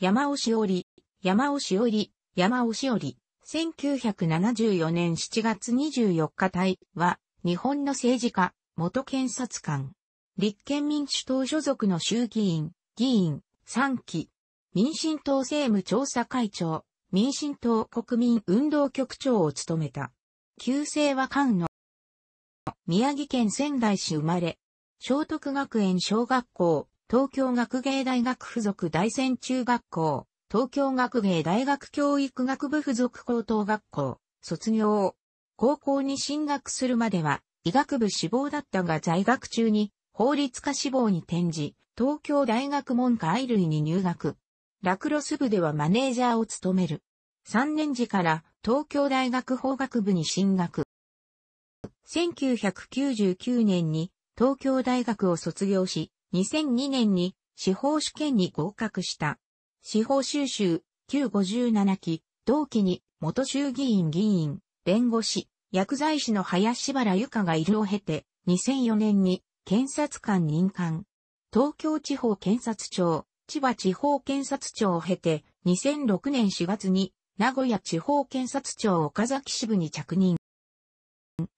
山尾しおり、山尾しおり、山尾しおり、1974年7月24日隊は、日本の政治家、元検察官、立憲民主党所属の衆議院、議員、3期、民進党政務調査会長、民進党国民運動局長を務めた。旧姓は菅野。宮城県仙台市生まれ、聖徳学園小学校、東京学芸大学附属大仙中学校、東京学芸大学教育学部附属高等学校、卒業。高校に進学するまでは、医学部志望だったが在学中に、法律家志望に転じ、東京大学文科愛類に入学。ラクロス部ではマネージャーを務める。3年時から東京大学法学部に進学。1999年に東京大学を卒業し、2002年に司法試験に合格した。司法修習、旧57期、同期に元衆議院議員、弁護士、薬剤師の林原由香がいるを経て、2004年に検察官任官。東京地方検察庁、千葉地方検察庁を経て、2006年4月に名古屋地方検察庁岡崎支部に着任。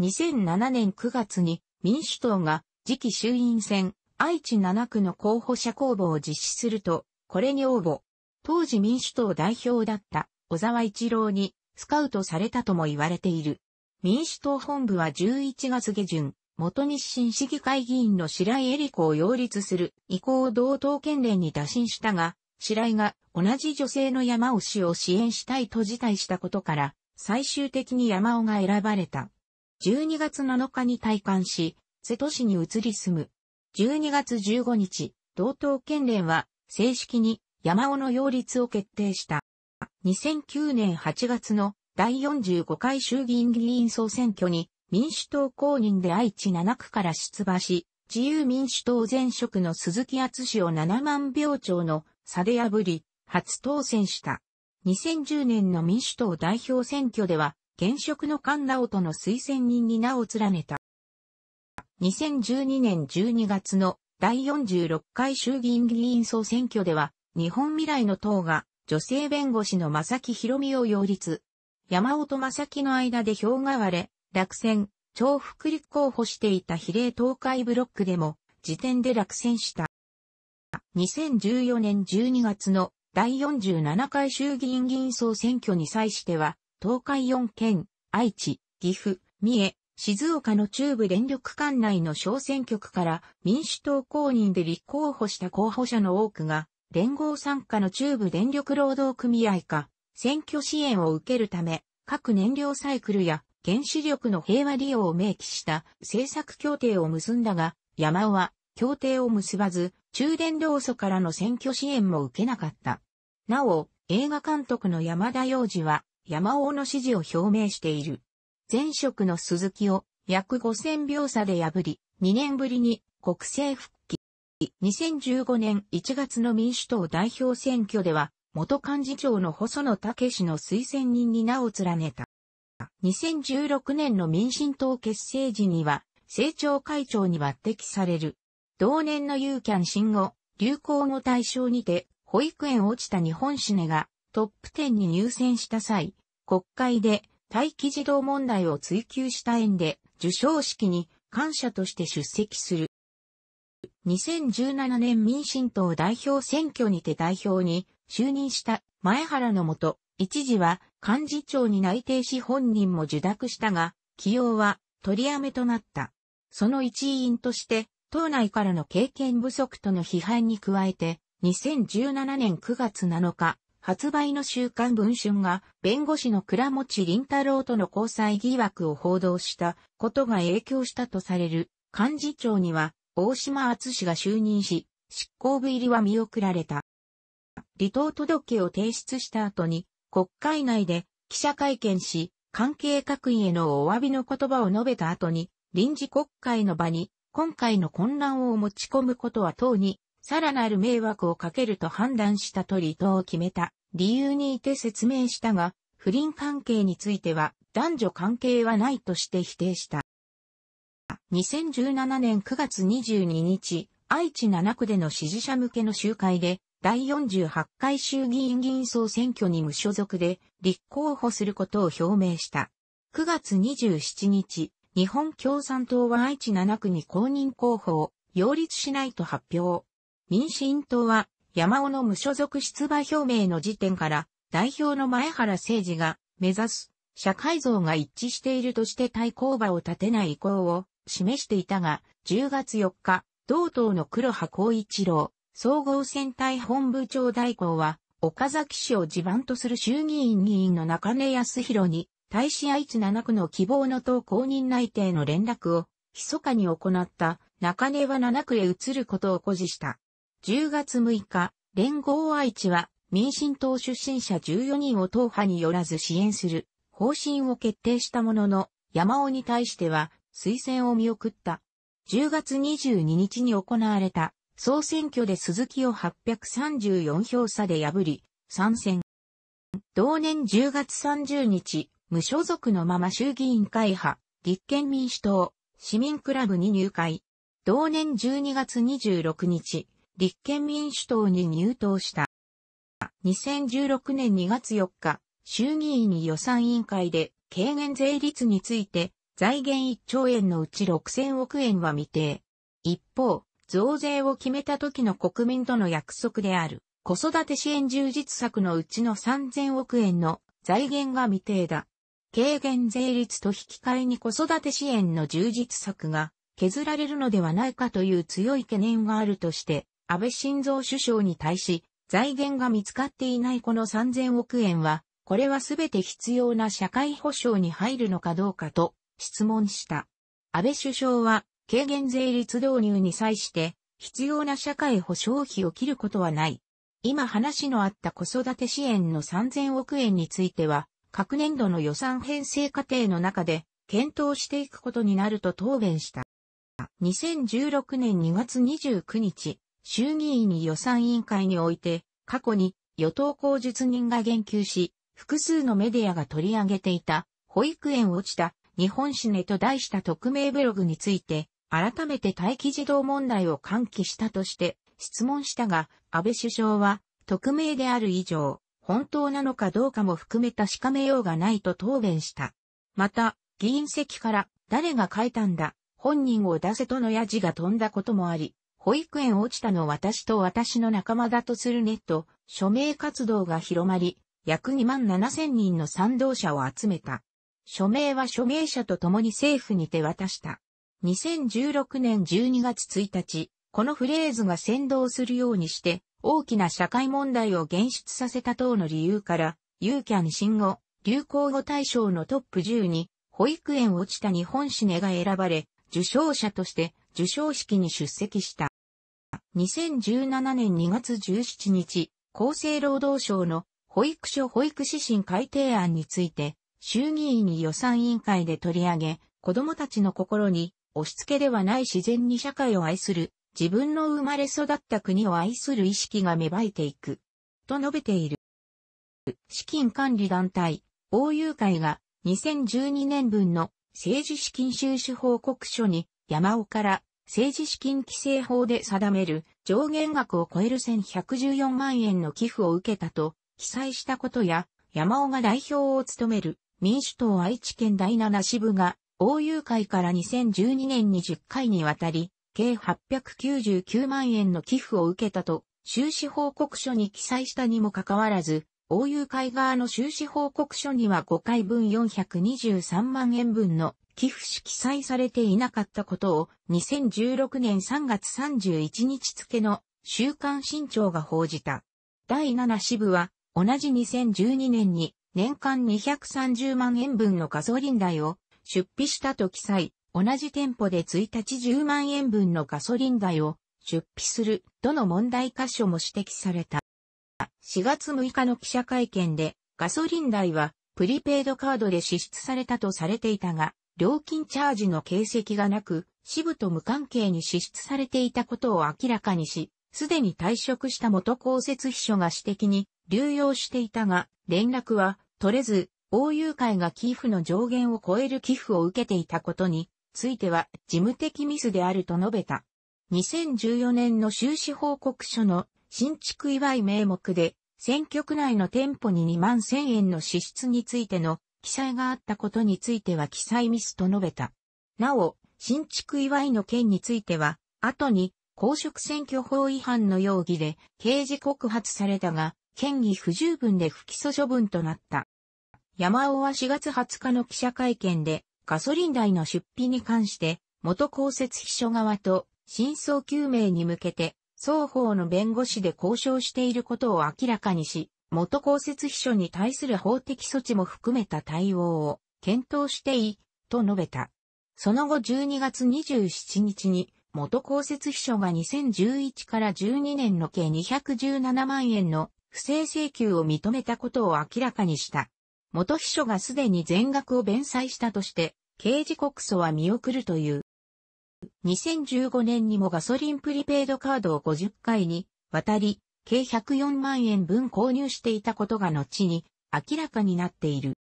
2007年9月に民主党が次期衆院選愛知7区の候補者公募を実施すると、これに応募。当時民主党代表だった小沢一郎にスカウトされたとも言われている。民主党本部は11月下旬、元日清市議会議員の白井恵里子を擁立する意向を同等県連に打診したが、白井が同じ女性の山尾氏を支援したいと辞退したことから、最終的に山尾が選ばれた。12月7日に退官し、瀬戸市に移り住む。12月15日、同等県連は正式に山尾の擁立を決定した。2009年8月の第45回衆議院議員総選挙に民主党公認で愛知7区から出馬し、自由民主党前職の鈴木厚氏を7万票超の差で破り、初当選した。2010年の民主党代表選挙では、現職の菅直人の推薦人に名を連ねた。2012年12月の第46回衆議院議員総選挙では、日本未来の党が女性弁護士の正木博美を擁立。山本正木の間で票が割れ、落選、超福立候補していた比例東海ブロックでも、時点で落選した。2014年12月の第47回衆議院議員総選挙に際しては、東海4県、愛知、岐阜、三重、静岡の中部電力管内の小選挙区から民主党公認で立候補した候補者の多くが、連合参加の中部電力労働組合か、選挙支援を受けるため、各燃料サイクルや原子力の平和利用を明記した政策協定を結んだが、山尾は協定を結ばず、中電労組からの選挙支援も受けなかった。なお、映画監督の山田洋次は、山尾の支持を表明している。前職の鈴木を約5000秒差で破り、2年ぶりに国政復帰。2015年1月の民主党代表選挙では、元幹事長の細野武氏の推薦人に名を連ねた。2016年の民進党結成時には、政調会長に抜擢される。同年のユーキャン新語、流行語対象にて、保育園落ちた日本シネがトップ10に入選した際、国会で待機児童問題を追求した縁で、受賞式に感謝として出席する。2017年民進党代表選挙にて代表に就任した前原のもと、一時は幹事長に内定し本人も受諾したが、起用は取りやめとなった。その一員として、党内からの経験不足との批判に加えて、2017年9月7日、発売の週刊文春が弁護士の倉持林太郎との交際疑惑を報道したことが影響したとされる幹事長には大島厚氏が就任し、執行部入りは見送られた。離党届を提出した後に国会内で記者会見し、関係各位へのお詫びの言葉を述べた後に臨時国会の場に今回の混乱を持ち込むことは党にさらなる迷惑をかけると判断したと離党を決めた理由にいて説明したが、不倫関係については男女関係はないとして否定した。2017年9月22日、愛知7区での支持者向けの集会で、第48回衆議院議員総選挙に無所属で立候補することを表明した。9月27日、日本共産党は愛知7区に公認候補を擁立しないと発表。民進党は、山尾の無所属出馬表明の時点から、代表の前原誠二が目指す社会像が一致しているとして対抗馬を立てない意向を示していたが、10月4日、同党の黒羽光一郎、総合選対本部長代行は、岡崎市を地盤とする衆議院議員の中根康弘に、大使愛知7区の希望の党公認内定の連絡を、密かに行った中根は7区へ移ることを誇示した。10月6日、連合愛知は民進党出身者14人を党派によらず支援する方針を決定したものの、山尾に対しては推薦を見送った。10月22日に行われた総選挙で鈴木を834票差で破り、参戦。同年10月30日、無所属のまま衆議院会派、立憲民主党、市民クラブに入会。同年12月26日、立憲民主党に入党した。2016年2月4日、衆議院予算委員会で軽減税率について財源1兆円のうち6000億円は未定。一方、増税を決めた時の国民との約束である子育て支援充実策のうちの3000億円の財源が未定だ。軽減税率と引き換えに子育て支援の充実策が削られるのではないかという強い懸念があるとして、安倍晋三首相に対し、財源が見つかっていないこの3000億円は、これはすべて必要な社会保障に入るのかどうかと質問した。安倍首相は、軽減税率導入に際して、必要な社会保障費を切ることはない。今話のあった子育て支援の3000億円については、各年度の予算編成過程の中で検討していくことになると答弁した。2016年2月29日、衆議院予算委員会において、過去に与党公述人が言及し、複数のメディアが取り上げていた、保育園落ちた日本死ねと題した匿名ブログについて、改めて待機児童問題を喚起したとして質問したが、安倍首相は、匿名である以上、本当なのかどうかも含め確かめようがないと答弁した。また、議員席から、誰が書いたんだ、本人を出せとのやじが飛んだこともあり、保育園落ちたの私と私の仲間だとするネット、署名活動が広まり、約2万7千人の賛同者を集めた。署名は署名者と共に政府に手渡した。2016年12月1日、このフレーズが先導するようにして、大きな社会問題を現出させた等の理由から、ユーキャン新語、流行語大賞のトップ10に、保育園落ちた日本シネが選ばれ、受賞者として受賞式に出席した。2017年2月17日、厚生労働省の保育所保育指針改定案について、衆議院に予算委員会で取り上げ、子供たちの心に押し付けではない自然に社会を愛する、自分の生まれ育った国を愛する意識が芽生えていく、と述べている。資金管理団体、欧友会が2012年分の政治資金収支報告書に山尾から政治資金規正法で定める上限額を超える1114万円の寄付を受けたと記載したことや、山尾が代表を務める民主党愛知県第7支部が、欧友会から2012年に10回にわたり、計899万円の寄付を受けたと、収支報告書に記載したにもかかわらず、欧友会側の収支報告書には5回分423万円分の寄付し記載されていなかったことを2016年3月31日付の週刊新潮が報じた。第7支部は同じ2012年に年間230万円分のガソリン代を出費したと記載、同じ店舗で1日10万円分のガソリン代を出費するとの問題箇所も指摘された。4月6日の記者会見でガソリン代はプリペイドカードで支出されたとされていたが、料金チャージの形跡がなく、支部と無関係に支出されていたことを明らかにし、すでに退職した元公設秘書が私的に流用していたが、連絡は取れず、欧友会が寄付の上限を超える寄付を受けていたことについては事務的ミスであると述べた。2014年の収支報告書の新築祝い名目で、選挙区内の店舗に2万1000円の支出についての記載があったことについては記載ミスと述べた。なお、新築祝いの件については、後に公職選挙法違反の容疑で刑事告発されたが、嫌疑不十分で不起訴処分となった。山尾は4月20日の記者会見で、ガソリン代の出費に関して、元公設秘書側と真相究明に向けて、双方の弁護士で交渉していることを明らかにし、元公設秘書に対する法的措置も含めた対応を検討していい、と述べた。その後12月27日に元公設秘書が2011から12年の計217万円の不正請求を認めたことを明らかにした。元秘書がすでに全額を弁済したとして、刑事告訴は見送るという。2015年にもガソリンプリペイドカードを50回に渡り、計104万円分購入していたことが後に明らかになっている。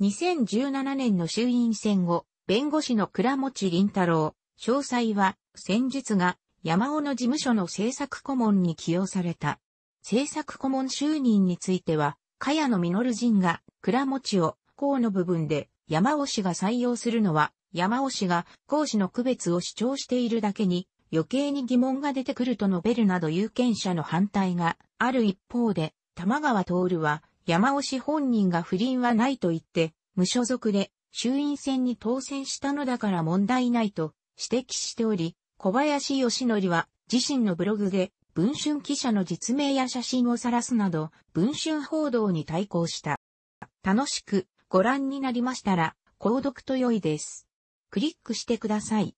2017年の衆院選後、弁護士の倉持林太郎、詳細は、先日が山尾の事務所の政策顧問に起用された。政策顧問就任については、茅野実人が倉持を公の部分で山尾氏が採用するのは、山尾氏が公氏の区別を主張しているだけに、余計に疑問が出てくると述べるなど有権者の反対がある一方で、玉川徹は山尾氏本人が不倫はないと言って、無所属で衆院選に当選したのだから問題ないと指摘しており、小林義則は自身のブログで文春記者の実名や写真を晒すなど、文春報道に対抗した。楽しくご覧になりましたら、購読と良いです。クリックしてください。